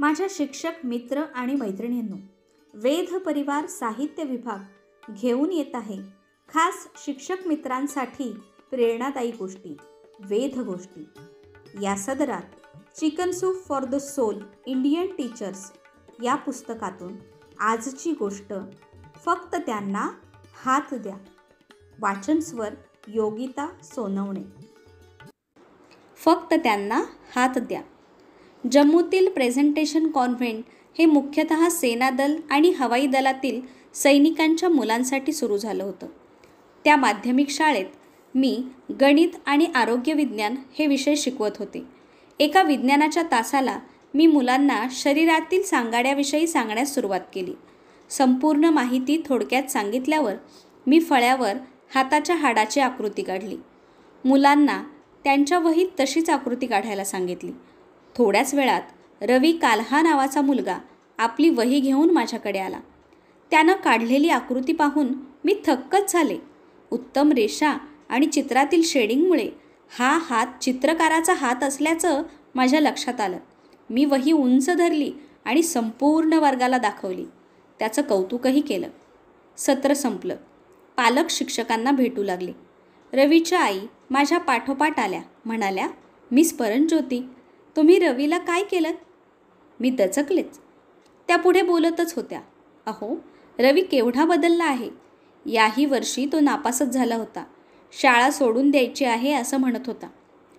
माझ्या शिक्षक मित्र आणि मैत्रिणींनो वेध परिवार साहित्य विभाग घेऊन येत आहे खास शिक्षक मित्रांसाठी प्रेरणादायी गोष्टी वेध गोष्टी या सदरात chicken soup for the soul Indian teachers या पुस्तकातून आजची गोष्ट फक्त त्यांना हात द्या वाचनस्वर योगिता सोनवणे फक्त त्यांना हात द्या जम्मूतील प्रेझेंटेशन कॉन्व्हेंट हे मुख्यतः सेनादल आणि हवाई दलातील सैनिकांच्या मुलांसाठी सुरू झालं होतं त्या माध्यमिक शाळेत मी गणित आणि आरोग्य विज्ञान हे विषय शिकवत होते एका विज्ञानाच्या तासाला मी मुलांना शरीरातील सांगाड्याविषयी सांगण्यास सुरुवात केली संपूर्ण माहिती थोडक्यात सांगितल्यावर मी फळ्यावर हाताच्या हाडाची आकृती काढली मुलांना त्यांच्या वहीत तशीच आकृती काढायला सांगितली थोड्याच वेळात रवी कालहा नावाचा मुलगा आपली वही घेऊन माझ्याकडे आला त्यानं काढलेली आकृती पाहून मी थक्कच झाले उत्तम रेषा आणि चित्रातील शेडिंगमुळे हा हात चित्रकाराचा हात असल्याचं माझ्या लक्षात आलं मी वही उंच धरली आणि संपूर्ण वर्गाला दाखवली त्याचं कौतुकही केलं सत्र संपलं पालक शिक्षकांना भेटू लागले रवीच्या आई माझ्या पाठोपाठ आल्या म्हणाल्या मिस परणज्योती तुम्ही रवीला काय केलं मी दचकलेच त्या पुढे बोलतच होत्या अहो रवी केवढा बदलला आहे याही वर्षी तो नापासच झाला होता शाळा सोडून द्यायची आहे असं म्हणत होता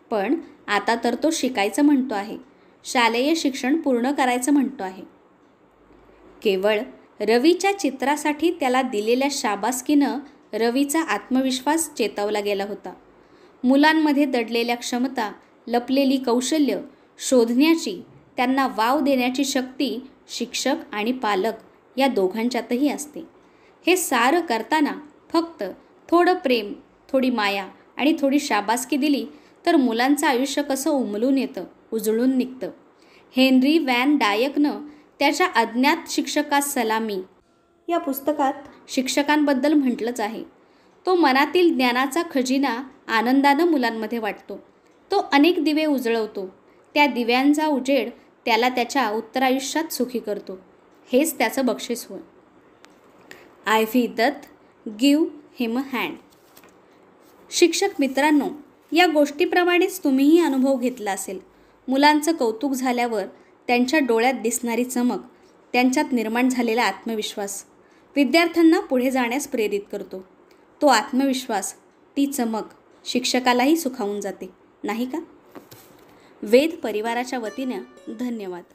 पण आता तर तो शिकायचं म्हणतो आहे शालेय शिक्षण पूर्ण करायचं म्हणतो आहे केवळ रवीच्या चित्रासाठी त्याला दिलेल्या शाबासकीनं रवीचा आत्मविश्वास चेतवला गेला होता मुलांमध्ये दडलेल्या क्षमता लपलेली कौशल्य शोधण्याची त्यांना वाव देण्याची शक्ती शिक्षक आणि पालक या दोघांच्यातही असते हे सारं करताना फक्त थोडं प्रेम थोडी माया आणि थोडी शाबासकी दिली तर मुलांचं आयुष्य कसं उमलून येतं उजळून निघतं हेनरी वॅन डायकनं त्याच्या अज्ञात शिक्षकास सलामी या पुस्तकात शिक्षकांबद्दल म्हटलंच आहे तो मनातील ज्ञानाचा खजिना आनंदानं मुलांमध्ये वाटतो तो अनेक दिवे उजळवतो त्या दिव्यांचा उजेड त्याला त्याच्या उत्तरायुष्यात सुखी करतो हेच त्याचं बक्षीस होय I V Dutt give him hand शिक्षक मित्रांनो या गोष्टीप्रमाणेच तुम्हीही अनुभव घेतला असेल मुलांचं कौतुक झाल्यावर त्यांच्या डोळ्यात दिसणारी चमक त्यांच्यात निर्माण झालेला आत्मविश्वास विद्यार्थ्यांना पुढे जाण्यास प्रेरित करतो तो आत्मविश्वास ती चमक शिक्षकालाही सुखावून जाते नाही का वेद परिवाराच्या वतीनं धन्यवाद